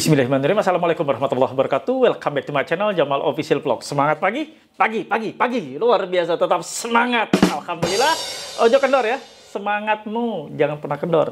Bismillahirrahmanirrahim. Assalamualaikum warahmatullahi wabarakatuh. Welcome back to my channel Jamal Official Vlog. Semangat pagi, pagi, pagi, pagi. Luar biasa, tetap semangat. Alhamdulillah. Ojo kendor ya. Semangatmu jangan pernah kendor.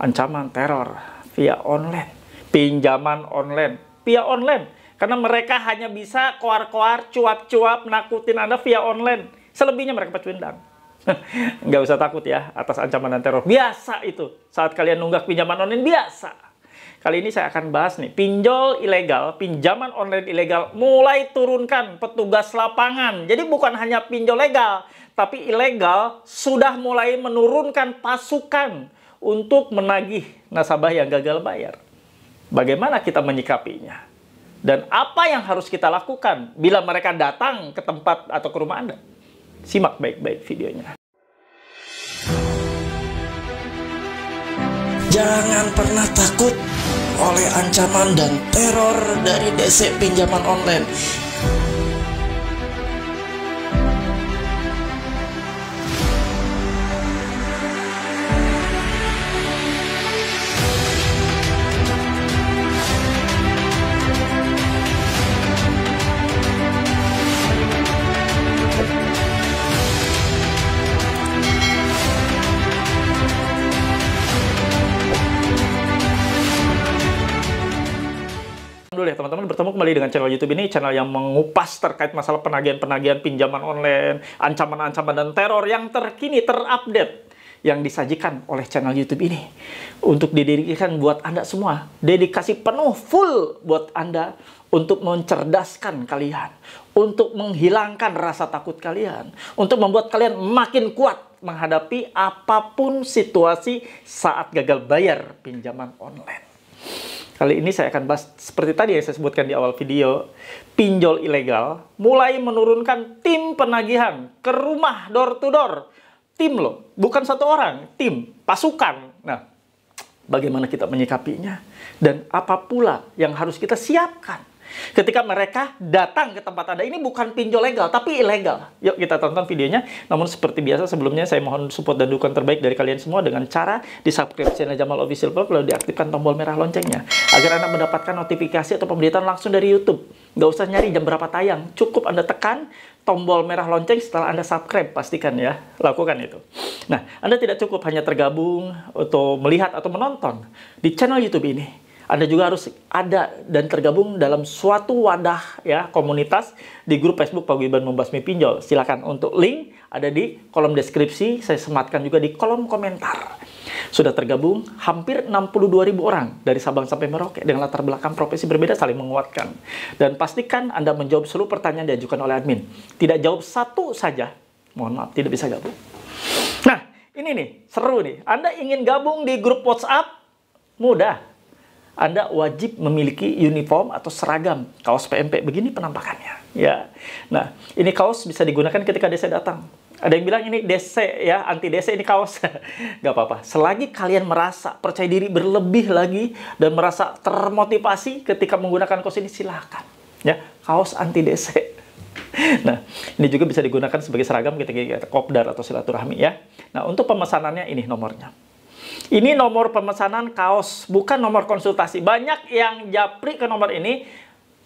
Ancaman teror via online, pinjaman online, via online. Karena mereka hanya bisa koar-koar, cuap-cuap, nakutin Anda via online. Selebihnya mereka pecundang. Nggak usah takut ya atas ancaman dan teror. Biasa itu. Saat kalian nunggak pinjaman online, biasa Kali ini saya akan bahas nih, pinjol ilegal, pinjaman online ilegal mulai turunkan petugas lapangan. Jadi bukan hanya pinjol legal, tapi ilegal sudah mulai menurunkan pasukan untuk menagih nasabah yang gagal bayar. Bagaimana kita menyikapinya? Dan apa yang harus kita lakukan bila mereka datang ke tempat atau ke rumah Anda? Simak baik-baik videonya. Jangan pernah takut oleh ancaman dan teror dari DC pinjaman online teman-teman bertemu kembali dengan channel YouTube ini, channel yang mengupas terkait masalah penagihan-penagihan pinjaman online, ancaman-ancaman dan teror yang terkini, terupdate yang disajikan oleh channel YouTube ini untuk didirikan buat Anda semua. Dedikasi penuh full buat Anda untuk mencerdaskan kalian, untuk menghilangkan rasa takut kalian, untuk membuat kalian makin kuat menghadapi apapun situasi saat gagal bayar pinjaman online. Kali ini saya akan bahas seperti tadi yang saya sebutkan di awal video, pinjol ilegal mulai menurunkan tim penagihan ke rumah door to door. Tim loh, bukan satu orang, tim, pasukan. Nah, bagaimana kita menyikapinya dan apa pula yang harus kita siapkan Ketika mereka datang ke tempat Anda, ini bukan pinjol legal, tapi ilegal. Yuk kita tonton videonya. Namun seperti biasa sebelumnya saya mohon support dan dukungan terbaik dari kalian semua dengan cara di subscribe channel Jamal Official Club, lalu diaktifkan tombol merah loncengnya agar Anda mendapatkan notifikasi atau pemberitaan langsung dari YouTube. Gak usah nyari jam berapa tayang, cukup Anda tekan tombol merah lonceng setelah Anda subscribe, pastikan ya, lakukan itu. Nah, Anda tidak cukup hanya tergabung atau melihat atau menonton di channel YouTube ini anda juga harus ada dan tergabung dalam suatu wadah ya komunitas di grup Facebook Pak Paguyuban Membasmi Pinjol. Silakan untuk link ada di kolom deskripsi, saya sematkan juga di kolom komentar. Sudah tergabung hampir 62 ribu orang dari Sabang sampai Merauke dengan latar belakang profesi berbeda saling menguatkan. Dan pastikan Anda menjawab seluruh pertanyaan diajukan oleh admin. Tidak jawab satu saja, mohon maaf tidak bisa gabung. Nah, ini nih seru nih. Anda ingin gabung di grup WhatsApp? Mudah anda wajib memiliki uniform atau seragam kaos PMP. Begini penampakannya. Ya. Nah, ini kaos bisa digunakan ketika DC datang. Ada yang bilang ini DC ya, anti DC ini kaos. Gak apa-apa. Selagi kalian merasa percaya diri berlebih lagi dan merasa termotivasi ketika menggunakan kaos ini silahkan. Ya, kaos anti DC. Nah, ini juga bisa digunakan sebagai seragam ketika kopdar atau silaturahmi ya. Nah, untuk pemesanannya ini nomornya. Ini nomor pemesanan kaos, bukan nomor konsultasi. Banyak yang japri ke nomor ini,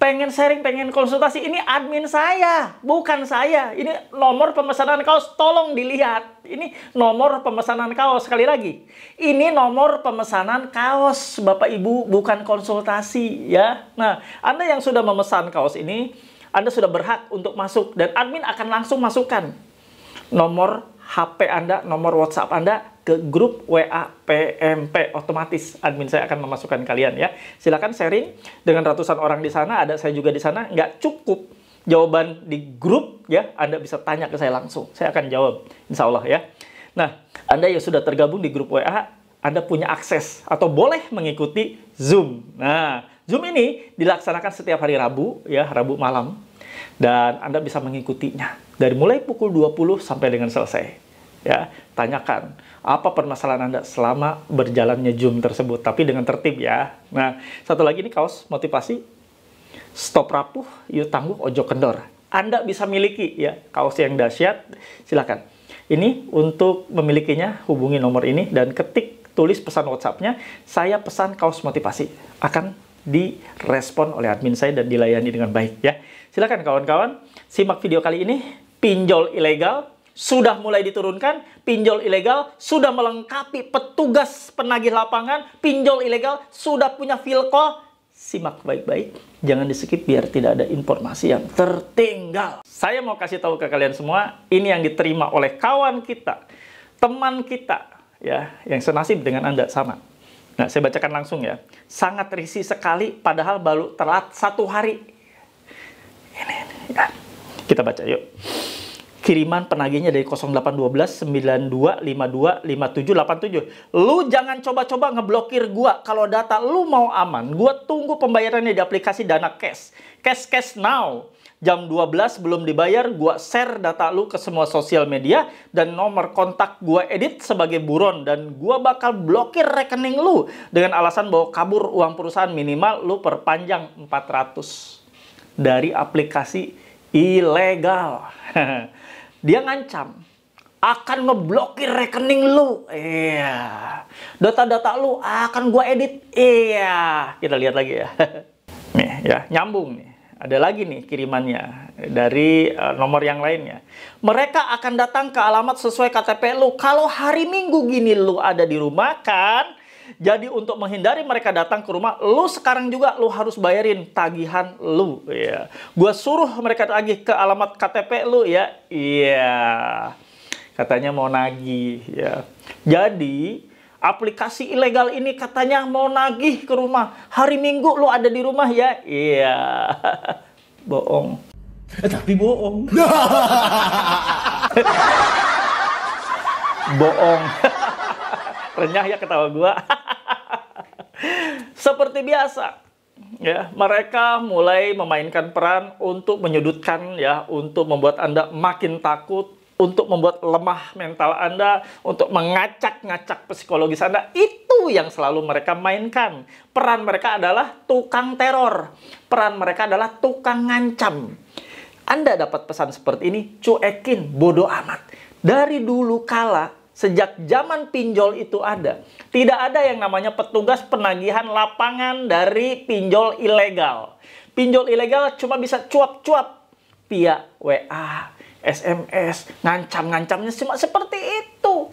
pengen sharing, pengen konsultasi. Ini admin saya, bukan saya. Ini nomor pemesanan kaos, tolong dilihat. Ini nomor pemesanan kaos, sekali lagi. Ini nomor pemesanan kaos, Bapak Ibu, bukan konsultasi ya. Nah, Anda yang sudah memesan kaos ini, Anda sudah berhak untuk masuk. Dan admin akan langsung masukkan nomor HP Anda, nomor WhatsApp Anda ke grup WA PMP otomatis admin saya akan memasukkan kalian ya. Silakan sharing dengan ratusan orang di sana, ada saya juga di sana. Nggak cukup jawaban di grup ya, Anda bisa tanya ke saya langsung. Saya akan jawab insya Allah ya. Nah, Anda yang sudah tergabung di grup WA, anda punya akses atau boleh mengikuti Zoom. Nah, Zoom ini dilaksanakan setiap hari Rabu, ya Rabu malam dan Anda bisa mengikutinya dari mulai pukul 20 sampai dengan selesai ya tanyakan apa permasalahan anda selama berjalannya zoom tersebut tapi dengan tertib ya nah satu lagi ini kaos motivasi stop rapuh yuk tangguh ojo kendor anda bisa miliki ya kaos yang dahsyat silakan ini untuk memilikinya hubungi nomor ini dan ketik tulis pesan WhatsAppnya saya pesan kaos motivasi akan direspon oleh admin saya dan dilayani dengan baik ya Silakan kawan-kawan, simak video kali ini. Pinjol ilegal sudah mulai diturunkan, pinjol ilegal sudah melengkapi petugas penagih lapangan, pinjol ilegal sudah punya filko. Simak baik-baik, jangan di skip biar tidak ada informasi yang tertinggal. Saya mau kasih tahu ke kalian semua, ini yang diterima oleh kawan kita, teman kita, ya, yang senasib dengan Anda sama. Nah, saya bacakan langsung ya. Sangat risih sekali, padahal baru telat satu hari kita. baca yuk. Kiriman penagihnya dari 08129252587. Lu jangan coba-coba ngeblokir gua kalau data lu mau aman. Gua tunggu pembayarannya di aplikasi Dana Cash. Cash Cash Now jam 12 belum dibayar, gua share data lu ke semua sosial media dan nomor kontak gua edit sebagai buron dan gua bakal blokir rekening lu dengan alasan bahwa kabur uang perusahaan minimal lu perpanjang 400 dari aplikasi ilegal. Dia ngancam akan ngeblokir rekening lu. Iya. Data-data lu akan gua edit. Iya. Kita lihat lagi ya. nih ya, nyambung nih. Ada lagi nih kirimannya dari uh, nomor yang lainnya. Mereka akan datang ke alamat sesuai KTP lu. Kalau hari Minggu gini lu ada di rumah kan, jadi untuk menghindari mereka datang ke rumah, lu sekarang juga lu harus bayarin tagihan lu. Ya. Gua suruh mereka tagih ke alamat KTP lu ya. Iya. Katanya mau nagih ya. Jadi aplikasi ilegal ini katanya mau nagih ke rumah. Hari Minggu lu ada di rumah ya. Iya. bohong. Eh, tapi bohong. bohong. Renyah ya ketawa gua seperti biasa ya mereka mulai memainkan peran untuk menyudutkan ya untuk membuat Anda makin takut untuk membuat lemah mental Anda, untuk mengacak-ngacak psikologis Anda, itu yang selalu mereka mainkan. Peran mereka adalah tukang teror. Peran mereka adalah tukang ngancam. Anda dapat pesan seperti ini, cuekin, bodoh amat. Dari dulu kala, sejak zaman pinjol itu ada, tidak ada yang namanya petugas penagihan lapangan dari pinjol ilegal. Pinjol ilegal cuma bisa cuap-cuap via WA, SMS, ngancam-ngancamnya cuma seperti itu.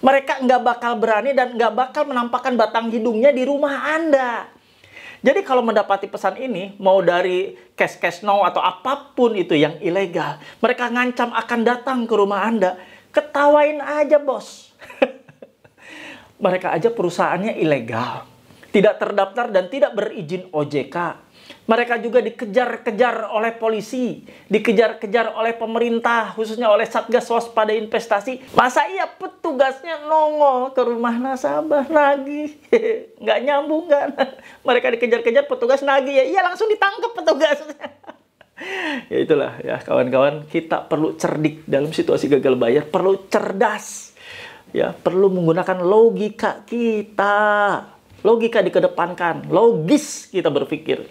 Mereka nggak bakal berani dan nggak bakal menampakkan batang hidungnya di rumah Anda. Jadi kalau mendapati pesan ini, mau dari cash-cash now atau apapun itu yang ilegal, mereka ngancam akan datang ke rumah Anda Ketawain aja bos. Mereka aja perusahaannya ilegal. Tidak terdaftar dan tidak berizin OJK. Mereka juga dikejar-kejar oleh polisi, dikejar-kejar oleh pemerintah, khususnya oleh Satgas Waspada Investasi. Masa iya petugasnya nongol ke rumah nasabah, nagih. Nggak nyambung kan? Mereka dikejar-kejar petugas nagih, ya iya langsung ditangkap petugasnya. ya itulah ya kawan-kawan kita perlu cerdik dalam situasi gagal bayar perlu cerdas ya perlu menggunakan logika kita logika dikedepankan logis kita berpikir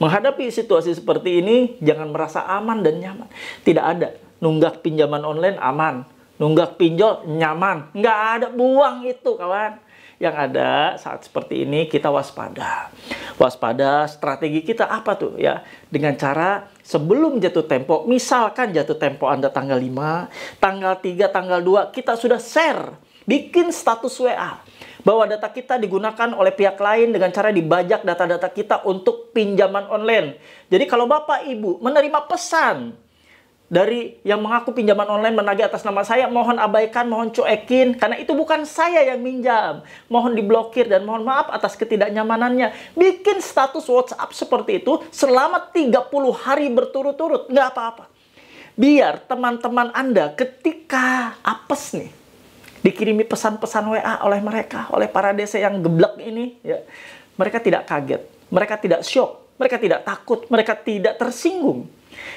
menghadapi situasi seperti ini jangan merasa aman dan nyaman tidak ada nunggak pinjaman online aman nunggak pinjol nyaman nggak ada buang itu kawan yang ada saat seperti ini kita waspada. Waspada strategi kita apa tuh ya? Dengan cara sebelum jatuh tempo, misalkan jatuh tempo Anda tanggal 5, tanggal 3, tanggal 2 kita sudah share, bikin status WA bahwa data kita digunakan oleh pihak lain dengan cara dibajak data-data kita untuk pinjaman online. Jadi kalau Bapak Ibu menerima pesan dari yang mengaku pinjaman online menagih atas nama saya, mohon abaikan, mohon cuekin, karena itu bukan saya yang minjam. Mohon diblokir dan mohon maaf atas ketidaknyamanannya. Bikin status WhatsApp seperti itu selama 30 hari berturut-turut, nggak apa-apa. Biar teman-teman Anda ketika apes nih, dikirimi pesan-pesan WA oleh mereka, oleh para desa yang geblek ini, ya, mereka tidak kaget, mereka tidak shock, mereka tidak takut, mereka tidak tersinggung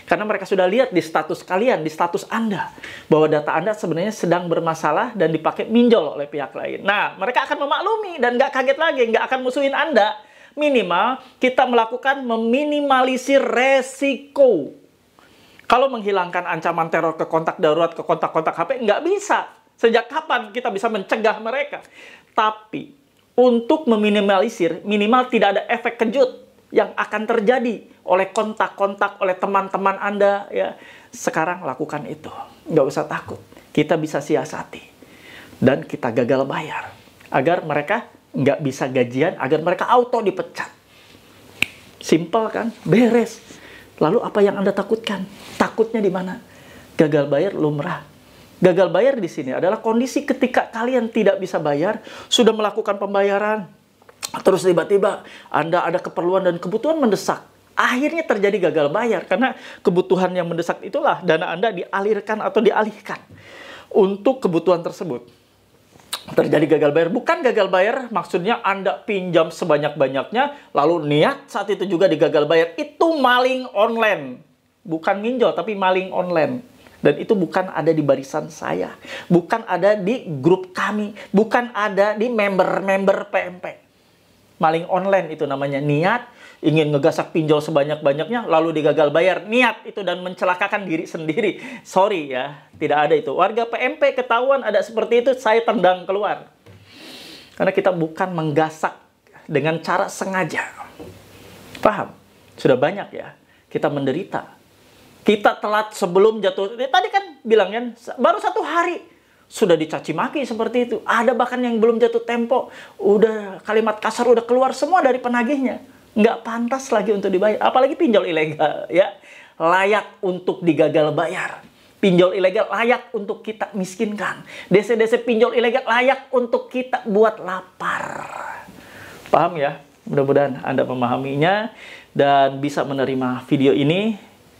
karena mereka sudah lihat di status kalian, di status Anda, bahwa data Anda sebenarnya sedang bermasalah dan dipakai minjol oleh pihak lain. Nah, mereka akan memaklumi dan nggak kaget lagi, nggak akan musuhin Anda. Minimal, kita melakukan meminimalisir resiko. Kalau menghilangkan ancaman teror ke kontak darurat, ke kontak-kontak HP, nggak bisa. Sejak kapan kita bisa mencegah mereka? Tapi, untuk meminimalisir, minimal tidak ada efek kejut yang akan terjadi oleh kontak-kontak oleh teman-teman Anda ya. Sekarang lakukan itu. Nggak usah takut. Kita bisa siasati. Dan kita gagal bayar. Agar mereka nggak bisa gajian, agar mereka auto dipecat. Simple kan? Beres. Lalu apa yang Anda takutkan? Takutnya di mana? Gagal bayar lumrah. Gagal bayar di sini adalah kondisi ketika kalian tidak bisa bayar, sudah melakukan pembayaran, Terus tiba-tiba Anda ada keperluan dan kebutuhan mendesak. Akhirnya terjadi gagal bayar karena kebutuhan yang mendesak itulah dana Anda dialirkan atau dialihkan untuk kebutuhan tersebut. Terjadi gagal bayar bukan gagal bayar maksudnya Anda pinjam sebanyak-banyaknya lalu niat saat itu juga digagal bayar itu maling online. Bukan minjol tapi maling online dan itu bukan ada di barisan saya, bukan ada di grup kami, bukan ada di member-member PMP maling online itu namanya niat ingin ngegasak pinjol sebanyak-banyaknya lalu digagal bayar niat itu dan mencelakakan diri sendiri sorry ya tidak ada itu warga PMP ketahuan ada seperti itu saya tendang keluar karena kita bukan menggasak dengan cara sengaja paham sudah banyak ya kita menderita kita telat sebelum jatuh eh, tadi kan bilang kan baru satu hari sudah dicaci maki seperti itu. Ada bahkan yang belum jatuh tempo, udah kalimat kasar udah keluar semua dari penagihnya. Nggak pantas lagi untuk dibayar, apalagi pinjol ilegal ya. Layak untuk digagal bayar. Pinjol ilegal layak untuk kita miskinkan. DC-DC pinjol ilegal layak untuk kita buat lapar. Paham ya? Mudah-mudahan Anda memahaminya dan bisa menerima video ini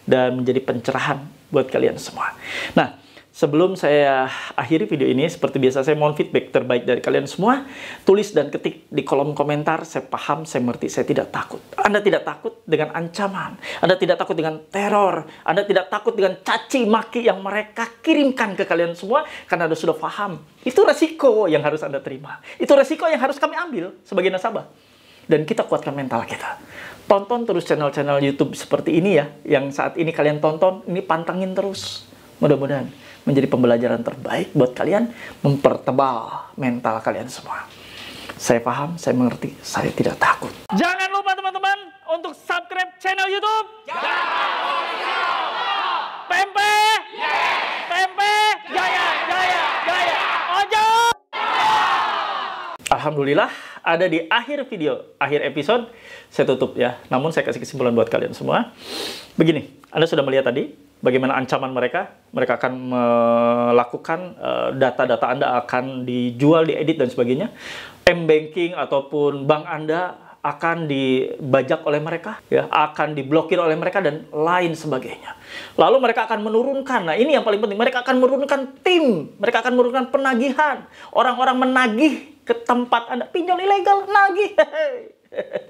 dan menjadi pencerahan buat kalian semua. Nah, Sebelum saya akhiri video ini, seperti biasa saya mohon feedback terbaik dari kalian semua. Tulis dan ketik di kolom komentar, saya paham, saya mengerti, saya tidak takut. Anda tidak takut dengan ancaman, Anda tidak takut dengan teror, Anda tidak takut dengan caci maki yang mereka kirimkan ke kalian semua karena Anda sudah paham. Itu resiko yang harus Anda terima. Itu resiko yang harus kami ambil sebagai nasabah. Dan kita kuatkan mental kita. Tonton terus channel-channel YouTube seperti ini ya, yang saat ini kalian tonton, ini pantengin terus Mudah-mudahan menjadi pembelajaran terbaik buat kalian mempertebal mental kalian semua. Saya paham, saya mengerti, saya tidak takut. Jangan lupa teman-teman untuk subscribe channel YouTube. Jangan Pempe. Pempe. Jaya, jaya, jaya. Ojo. Alhamdulillah ada di akhir video, akhir episode. Saya tutup ya. Namun saya kasih kesimpulan buat kalian semua. Begini, Anda sudah melihat tadi bagaimana ancaman mereka. Mereka akan melakukan eh, data-data Anda akan dijual, diedit, dan sebagainya. M-banking ataupun bank Anda akan dibajak oleh mereka, ya, akan diblokir oleh mereka dan lain sebagainya. Lalu mereka akan menurunkan, nah ini yang paling penting, mereka akan menurunkan tim, mereka akan menurunkan penagihan. Orang-orang menagih ke tempat Anda pinjol ilegal, nagih.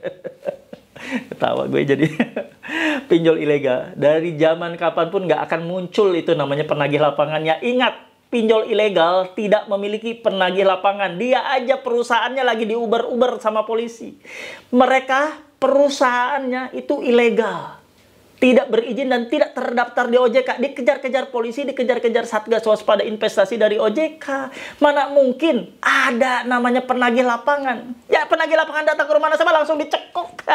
Ketawa gue jadi. pinjol ilegal. Dari zaman kapan pun nggak akan muncul itu namanya penagih lapangannya. Ingat, pinjol ilegal tidak memiliki penagih lapangan. Dia aja perusahaannya lagi diuber-uber sama polisi. Mereka perusahaannya itu ilegal. Tidak berizin dan tidak terdaftar di OJK. Dikejar-kejar polisi, dikejar-kejar Satgas Waspada Investasi dari OJK. Mana mungkin ada namanya penagih lapangan. Ya penagih lapangan datang ke rumah sama langsung dicekok.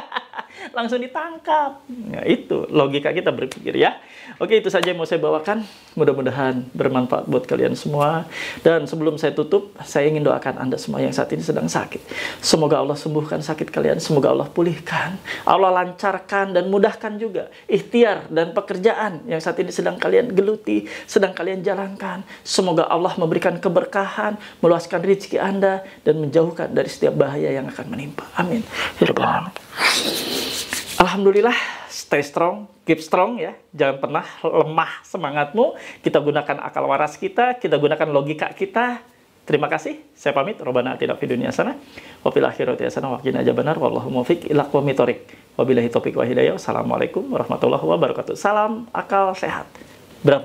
langsung ditangkap. Ya, itu logika kita berpikir ya. Oke, itu saja yang mau saya bawakan. Mudah-mudahan bermanfaat buat kalian semua. Dan sebelum saya tutup, saya ingin doakan Anda semua yang saat ini sedang sakit. Semoga Allah sembuhkan sakit kalian, semoga Allah pulihkan, Allah lancarkan dan mudahkan juga ikhtiar dan pekerjaan yang saat ini sedang kalian geluti, sedang kalian jalankan. Semoga Allah memberikan keberkahan, meluaskan rezeki Anda dan menjauhkan dari setiap bahaya yang akan menimpa. Amin. Ya Alhamdulillah, stay strong, keep strong ya. Jangan pernah lemah semangatmu. Kita gunakan akal waras kita, kita gunakan logika kita. Terima kasih. Saya pamit. Robana tidak fi dunia sana. Wabillahi hirati aja benar. Wallahu mufiq ila qawmitorik. Wabillahi topik wa hidayah. Assalamualaikum warahmatullahi wabarakatuh. Salam akal sehat. Bravo.